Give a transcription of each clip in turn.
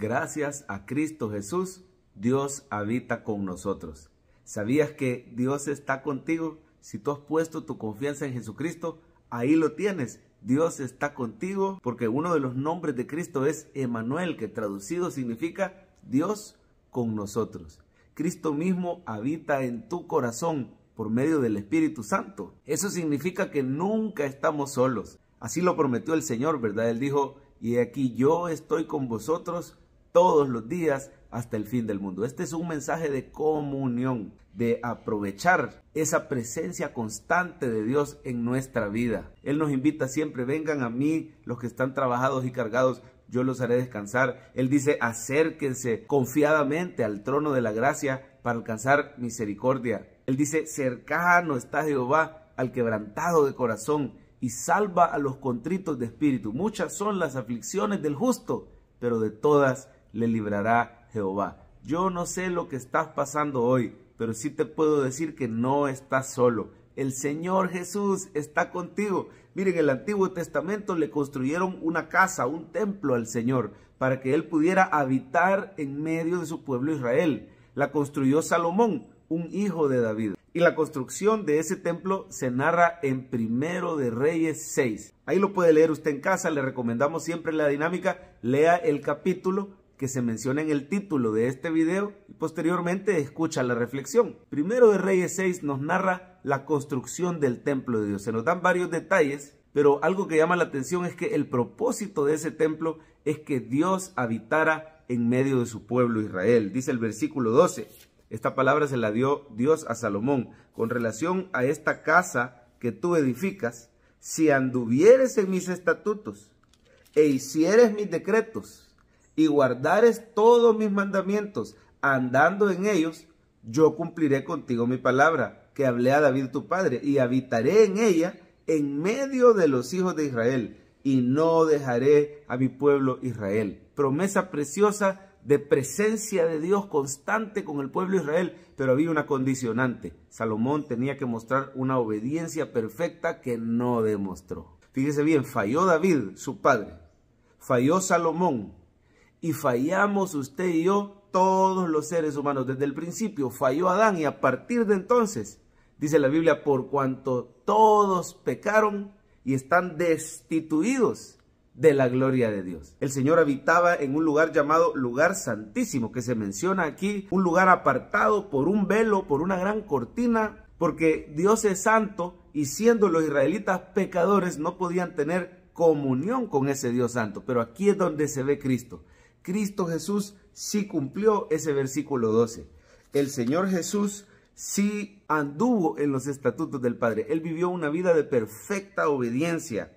Gracias a Cristo Jesús, Dios habita con nosotros. ¿Sabías que Dios está contigo? Si tú has puesto tu confianza en Jesucristo, ahí lo tienes. Dios está contigo porque uno de los nombres de Cristo es Emanuel, que traducido significa Dios con nosotros. Cristo mismo habita en tu corazón por medio del Espíritu Santo. Eso significa que nunca estamos solos. Así lo prometió el Señor, ¿verdad? Él dijo, y aquí yo estoy con vosotros todos los días hasta el fin del mundo. Este es un mensaje de comunión, de aprovechar esa presencia constante de Dios en nuestra vida. Él nos invita siempre, vengan a mí los que están trabajados y cargados, yo los haré descansar. Él dice, acérquense confiadamente al trono de la gracia para alcanzar misericordia. Él dice, cercano está Jehová al quebrantado de corazón y salva a los contritos de espíritu. Muchas son las aflicciones del justo, pero de todas le librará Jehová. Yo no sé lo que estás pasando hoy, pero sí te puedo decir que no estás solo. El Señor Jesús está contigo. Miren, en el Antiguo Testamento le construyeron una casa, un templo al Señor, para que Él pudiera habitar en medio de su pueblo Israel. La construyó Salomón, un hijo de David. Y la construcción de ese templo se narra en Primero de Reyes 6. Ahí lo puede leer usted en casa, le recomendamos siempre la dinámica, lea el capítulo que se menciona en el título de este video y posteriormente escucha la reflexión. Primero de Reyes 6 nos narra la construcción del templo de Dios. Se nos dan varios detalles, pero algo que llama la atención es que el propósito de ese templo es que Dios habitara en medio de su pueblo Israel. Dice el versículo 12. Esta palabra se la dio Dios a Salomón con relación a esta casa que tú edificas, si anduvieres en mis estatutos e hicieres mis decretos y guardares todos mis mandamientos, andando en ellos, yo cumpliré contigo mi palabra, que hablé a David tu padre, y habitaré en ella en medio de los hijos de Israel, y no dejaré a mi pueblo Israel. Promesa preciosa de presencia de Dios constante con el pueblo Israel, pero había una condicionante. Salomón tenía que mostrar una obediencia perfecta que no demostró. Fíjese bien, falló David, su padre, falló Salomón, y fallamos usted y yo, todos los seres humanos. Desde el principio falló Adán y a partir de entonces, dice la Biblia, por cuanto todos pecaron y están destituidos de la gloria de Dios. El Señor habitaba en un lugar llamado lugar santísimo, que se menciona aquí, un lugar apartado por un velo, por una gran cortina, porque Dios es santo y siendo los israelitas pecadores no podían tener comunión con ese Dios santo. Pero aquí es donde se ve Cristo. Cristo Jesús sí cumplió ese versículo 12. El Señor Jesús sí anduvo en los estatutos del Padre. Él vivió una vida de perfecta obediencia.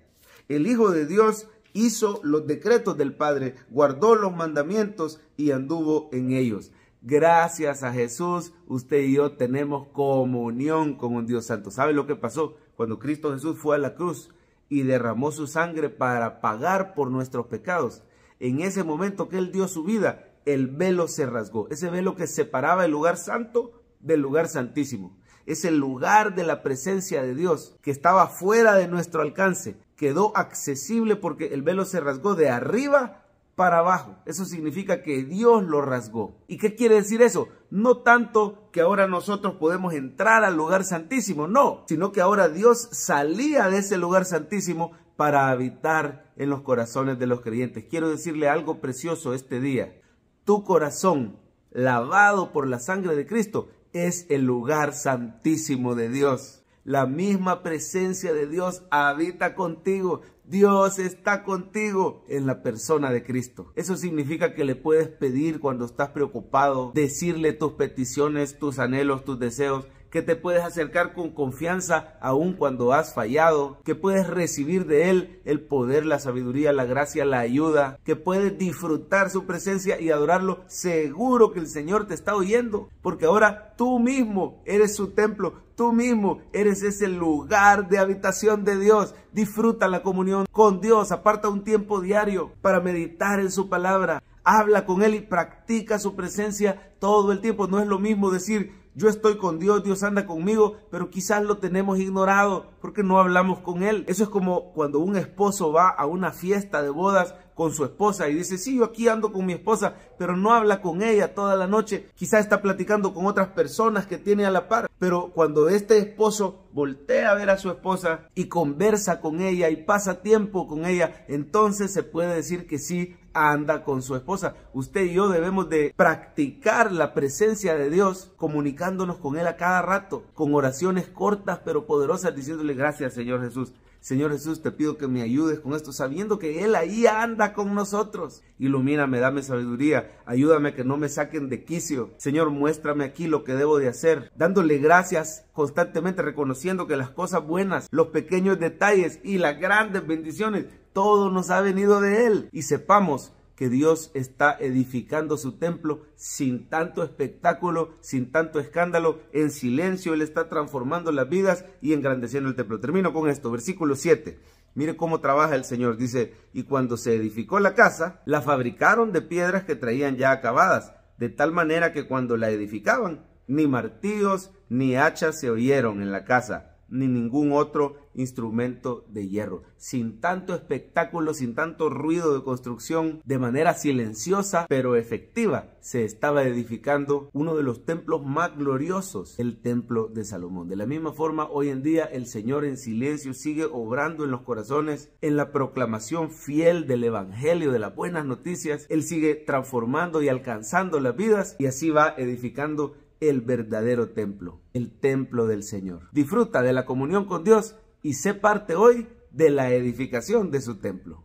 El Hijo de Dios hizo los decretos del Padre, guardó los mandamientos y anduvo en ellos. Gracias a Jesús, usted y yo tenemos comunión con un Dios Santo. ¿Sabe lo que pasó? Cuando Cristo Jesús fue a la cruz y derramó su sangre para pagar por nuestros pecados en ese momento que él dio su vida, el velo se rasgó, ese velo que separaba el lugar santo del lugar santísimo. Ese lugar de la presencia de Dios que estaba fuera de nuestro alcance quedó accesible porque el velo se rasgó de arriba para abajo. Eso significa que Dios lo rasgó. ¿Y qué quiere decir eso? No tanto que ahora nosotros podemos entrar al lugar santísimo, no, sino que ahora Dios salía de ese lugar santísimo para habitar en los corazones de los creyentes. Quiero decirle algo precioso este día. Tu corazón, lavado por la sangre de Cristo, es el lugar santísimo de Dios. La misma presencia de Dios habita contigo. Dios está contigo en la persona de Cristo. Eso significa que le puedes pedir cuando estás preocupado, decirle tus peticiones, tus anhelos, tus deseos que te puedes acercar con confianza aun cuando has fallado, que puedes recibir de Él el poder, la sabiduría, la gracia, la ayuda, que puedes disfrutar su presencia y adorarlo. Seguro que el Señor te está oyendo, porque ahora tú mismo eres su templo, tú mismo eres ese lugar de habitación de Dios. Disfruta la comunión con Dios, aparta un tiempo diario para meditar en su palabra. Habla con Él y practica su presencia todo el tiempo. No es lo mismo decir, yo estoy con Dios, Dios anda conmigo, pero quizás lo tenemos ignorado porque no hablamos con Él. Eso es como cuando un esposo va a una fiesta de bodas con su esposa y dice, sí, yo aquí ando con mi esposa, pero no habla con ella toda la noche. Quizás está platicando con otras personas que tiene a la par. Pero cuando este esposo voltea a ver a su esposa y conversa con ella y pasa tiempo con ella, entonces se puede decir que sí anda con su esposa. Usted y yo debemos de practicar la presencia de Dios comunicándonos con Él a cada rato, con oraciones cortas pero poderosas, diciéndole gracias Señor Jesús. Señor Jesús, te pido que me ayudes con esto, sabiendo que Él ahí anda con nosotros. Ilumíname, dame sabiduría, ayúdame que no me saquen de quicio. Señor, muéstrame aquí lo que debo de hacer, dándole gracias constantemente, reconociendo que las cosas buenas, los pequeños detalles y las grandes bendiciones, todo nos ha venido de Él. Y sepamos que Dios está edificando su templo sin tanto espectáculo, sin tanto escándalo, en silencio Él está transformando las vidas y engrandeciendo el templo. Termino con esto, versículo 7. Mire cómo trabaja el Señor. Dice, y cuando se edificó la casa, la fabricaron de piedras que traían ya acabadas, de tal manera que cuando la edificaban, ni martillos ni hachas se oyeron en la casa ni ningún otro instrumento de hierro. Sin tanto espectáculo, sin tanto ruido de construcción, de manera silenciosa pero efectiva, se estaba edificando uno de los templos más gloriosos, el templo de Salomón. De la misma forma, hoy en día el Señor en silencio sigue obrando en los corazones, en la proclamación fiel del Evangelio, de las buenas noticias. Él sigue transformando y alcanzando las vidas y así va edificando el verdadero templo, el templo del Señor. Disfruta de la comunión con Dios y sé parte hoy de la edificación de su templo.